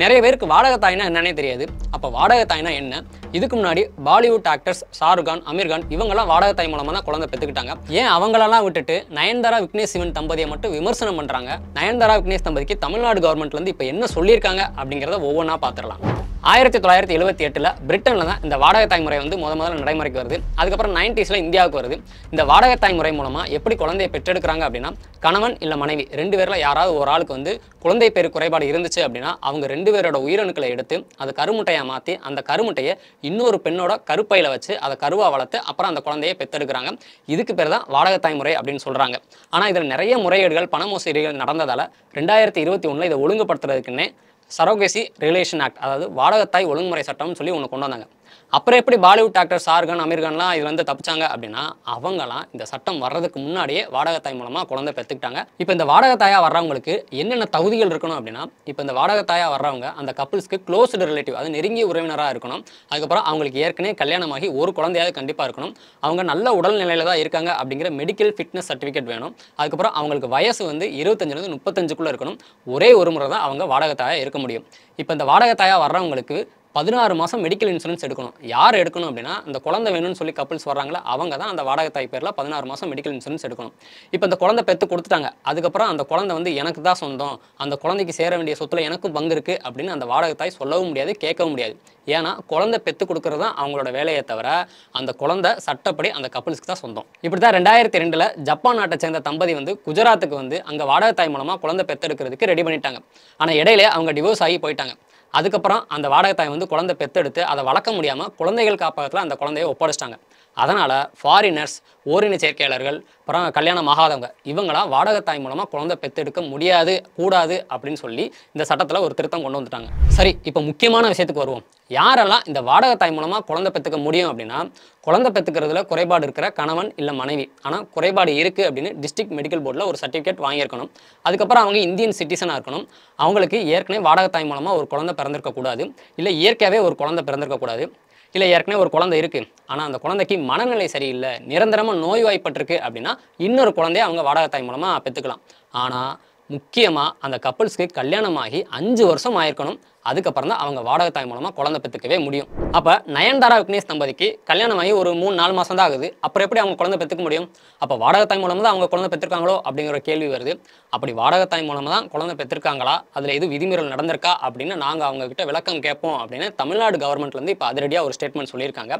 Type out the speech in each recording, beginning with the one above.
நிறைய பேருக்கு வாடகை தாய்னா என்னன்னே தெரியாது அப்போ வாடகை தாய்னா என்ன இதுக்கு முன்னாடி பாலிவுட் ஆக்டர்ஸ் ஷாருக்கான் அமீர்கான் இவங்கெல்லாம் வாடகை தாய் மூலமாக தான் குழந்தை பெற்றுக்கிட்டாங்க ஏன் அவங்களெல்லாம் விட்டுட்டு நயன்தாரா விக்னேஷ் சிவன் தம்பதியை மட்டும் விமர்சனம் பண்ணுறாங்க நயன்தாரா விக்னேஷ் தம்பதிக்கு தமிழ்நாடு கவர்மெண்ட்லேருந்து இப்போ என்ன சொல்லியிருக்காங்க அப்படிங்கிறத ஒவ்வொன்றா பார்த்துடலாம் ஆயிரத்தி தொள்ளாயிரத்தி எழுபத்தி எட்டில் பிரிட்டனில் தான் இந்த வாடகை தாய்முறை வந்து முத முதல்ல நடைமுறைக்கு வருது அதுக்கப்புறம் நைன்டிஸில் இந்தியாவுக்கு வருது இந்த வாடகை தாய்முறை மூலமாக எப்படி குழந்தையை பெற்றெடுக்கிறாங்க அப்படின்னா கணவன் இல்லை மனைவி ரெண்டு பேரில் யாராவது ஒரு ஆளுக்கு வந்து குழந்தை பேர் குறைபாடு இருந்துச்சு அப்படின்னா அவங்க ரெண்டு பேரோட உயிரணுக்களை எடுத்து அது கருமுட்டையாக மாற்றி அந்த கருமுட்டையை இன்னொரு பெண்ணோட கருப்பையில் வச்சு அதை கருவாக வளர்த்து அப்புறம் அந்த குழந்தையை பெற்றெடுக்கிறாங்க இதுக்கு பேர் தான் வாடகை தாய்முறை அப்படின்னு சொல்கிறாங்க ஆனால் இதில் நிறைய முறையீடுகள் பண மோசடிகள் நடந்ததால் ரெண்டாயிரத்தி இருபத்தி ஒன்றில் இதை ஒழுங்குபடுத்துறதுக்குன்னே சரோகேசி ரெகுலேஷன் ஆக்ட் அதாவது வாடகத்தாய் ஒழுங்குமுறை சட்டம்னு சொல்லி ஒன்று கொண்டு வந்தாங்க அப்புறம் எப்படி பாலிவுட் ஆக்டர் சார்கன் அமீர்கான்லாம் இது வந்து தப்பிச்சாங்க அப்படின்னா அவங்களாம் இந்த சட்டம் வர்றதுக்கு முன்னாடியே வாடகத்தாய் மூலமாக குழந்தை பெற்றுக்கிட்டாங்க இப்போ இந்த வாடகத்தாயாக வர்றவங்களுக்கு என்னென்ன தகுதிகள் இருக்கணும் அப்படின்னா இப்போ இந்த வாடகத்தாயாக வர்றவங்க அந்த கப்புள்ஸ்க்கு க்ளோஸ்டு ரிலேட்டிவ் அது நெருங்கிய உறவினராக இருக்கணும் அதுக்கப்புறம் அவங்களுக்கு ஏற்கனவே கல்யாணமாகி ஒரு குழந்தையாவது கண்டிப்பாக இருக்கணும் அவங்க நல்ல உடல்நிலையில் தான் இருக்காங்க அப்படிங்கிற மெடிக்கல் ஃபிட்னஸ் சர்டிஃபிகேட் வேணும் அதுக்கப்புறம் அவங்களுக்கு வயசு வந்து இருபத்தஞ்சிலிருந்து முப்பத்தஞ்சுக்குள்ளே இருக்கணும் ஒரே ஒரு முறை தான் அவங்க வாடகத்தாயாக இருக்க முடியும் இப்போ இந்த வாடகத்தாயாக வர்றவங்களுக்கு பதினாறு மாதம் மெடிக்கல் இன்சூரன்ஸ் எடுக்கணும் யார் எடுக்கணும் அப்படின்னா அந்த குழந்தை வேணும்னு சொல்லி கப்பிள்ஸ் வர்றாங்களா அவங்க தான் அந்த வாடகை தாய் பேரில் பதினாறு மாதம் மெடிக்கல் இன்சூரன்ஸ் எடுக்கணும் இப்போ அந்த குழந்தை பெற்று கொடுத்துட்டாங்க அதுக்கப்புறம் அந்த குழந்தை வந்து எனக்கு தான் சொந்தம் அந்த குழந்தைக்கு சேர வேண்டிய சொத்தில் எனக்கும் பங்கு இருக்குது அப்படின்னு அந்த வாடகை தாய் சொல்லவும் முடியாது கேட்கவும் முடியாது ஏன்னா குழந்தை பெற்று கொடுக்குறது தான் அவங்களோட வேலையை தவிர அந்த குழந்தை சட்டப்படி அந்த கப்பிள்ஸ்க்கு தான் சொந்தம் இப்படி தான் ரெண்டாயிரத்தி ரெண்டில் ஜப்பான் நாட்டை சேர்ந்த தம்பதி வந்து குஜராத்துக்கு வந்து அங்கே வாடகை தாய் மூலமாக குழந்தை பெற்றெடுக்கிறதுக்கு ரெடி பண்ணிட்டாங்க ஆனால் இடையிலே அவங்க டிவோர்ஸ் ஆகி போயிட்டாங்க அதுக்கப்புறம் அந்த வாடகை தாய் வந்து குழந்தை பெத்தெடுத்து அதை வளர்க்க முடியாமல் குழந்தைகள் காப்பகத்தில் அந்த குழந்தைய ஒப்படைச்சிட்டாங்க அதனால் ஃபாரினர்ஸ் ஓரின சேர்க்கையாளர்கள் அப்புறம் கல்யாணம் ஆகாதவங்க இவங்களாம் வாடகத்தாய் மூலமாக குழந்தை பெற்றெடுக்க முடியாது கூடாது அப்படின்னு சொல்லி இந்த சட்டத்தில் ஒரு திருத்தம் கொண்டு வந்துட்டாங்க சரி இப்போ முக்கியமான விஷயத்துக்கு வருவோம் யாரெல்லாம் இந்த வாடகத்தாய் மூலமாக குழந்தை பெற்றுக்க முடியும் அப்படின்னா குழந்தை பெற்றுக்கிறதுல குறைபாடு இருக்கிற கணவன் இல்லை மனைவி ஆனால் குறைபாடு இருக்குது அப்படின்னு டிஸ்ட்ரிக்ட் மெடிக்கல் போர்டில் ஒரு சர்டிஃபிகேட் வாங்கியிருக்கணும் அதுக்கப்புறம் அவங்க இந்தியன் சிட்டிசனாக இருக்கணும் அவங்களுக்கு ஏற்கனவே வாடகத்தாய் மூலமாக ஒரு குழந்தை பிறந்திருக்கக்கூடாது இல்லை இயற்கையாகவே ஒரு குழந்தை பிறந்திருக்கக்கூடாது இல்லை ஏற்கனவே ஒரு குழந்தை இருக்குது ஆனால் அந்த குழந்தைக்கு மனநிலை சரியில்லை நிரந்தரமாக நோய்வாய்ப்பட்டிருக்கு அப்படின்னா இன்னொரு குழந்தைய அவங்க வாடகை தாய் மூலமாக பெற்றுக்கலாம் ஆனால் முக்கியமாக அந்த கப்புள்ஸ்க்கு கல்யாணமாகி அஞ்சு வருஷம் ஆயிருக்கணும் அதுக்கப்புறம் தான் அவங்க வாடகை தாய் மூலமாக குழந்தை பெற்றுக்கவே முடியும் அப்போ நயன்தாரா விக்னேஷ் தம்பதிக்கு கல்யாணம் ஆகி ஒரு மூணு நாலு மாதம் தான் ஆகுது அப்புறம் எப்படி அவங்க குழந்தை பெற்றுக்க முடியும் அப்போ வாடகை தாய் மூலமாக தான் அவங்க குழந்தை பெற்றிருக்காங்களோ அப்படிங்கிற கேள்வி வருது அப்படி வாடகை தாய் மூலமாக தான் குழந்தை பெற்றிருக்காங்களா அதில் எது விதிமீறல் நடந்திருக்கா அப்படின்னு நாங்கள் அவங்கக்கிட்ட விளக்கம் கேட்போம் அப்படின்னு தமிழ்நாடு கவர்மெண்ட்லேருந்து இப்போ அதிரடியாக ஒரு ஸ்டேட்மெண்ட் சொல்லியிருக்காங்க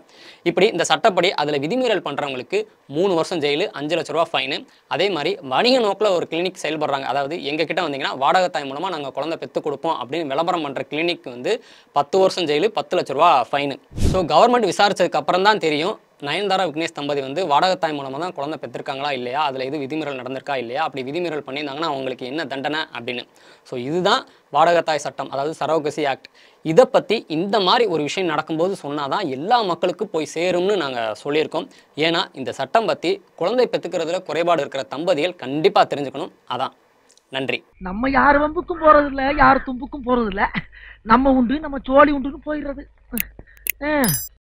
இப்படி இந்த சட்டப்படி அதில் விதிமீறல் பண்ணுறவங்களுக்கு மூணு வருஷம் ஜெயிலு அஞ்சு லட்ச ரூபா ஃபைனு அதே மாதிரி வணிக நோக்கில் ஒரு கிளினிக் செயல்படுறாங்க அதாவது எங்ககிட்ட வந்தீங்கன்னா தாய் மூலமாக நாங்கள் குழந்தை பெற்றுக் கொடுப்போம் அப்படின்னு விளம்பரம் பண்ணுற கிளினிக் வந்து பத்து வருஷம் ஜெயிலு பத்து லட்ச ரூபா ஃபைனு ஸோ கவர்மெண்ட் விசாரிச்சதுக்கு அப்புறம் தான் தெரியும் நயன்தாரா விக்னேஷ் தம்பதி வந்து வாடகத்தாய் மூலமாக தான் குழந்தை பெற்றிருக்காங்களா இல்லையா அதில் எது விதிமுறை நடந்திருக்கா இல்லையா அப்படி விதிமுறை பண்ணியிருந்தாங்கன்னா அவங்களுக்கு என்ன தண்டனை அப்படின்னு ஸோ இதுதான் வாடகத்தாய் சட்டம் அதாவது சரோகசி ஆக்ட் இதை பற்றி இந்த மாதிரி ஒரு விஷயம் நடக்கும்போது சொன்னால் தான் எல்லா மக்களுக்கும் போய் சேரும்னு நாங்கள் சொல்லியிருக்கோம் ஏன்னா இந்த சட்டம் பற்றி குழந்தை பெற்றுக்கிறதுல குறைபாடு இருக்கிற தம்பதிகள் கண்டிப்பாக தெரிஞ்சுக்கணும் அதான் நன்றி நம்ம யார் வம்புக்கும் போறது இல்ல யார் தும்புக்கும் போறது இல்ல நம்ம உண்டு நம்ம சோழி உண்டுன்னு போயிடுறது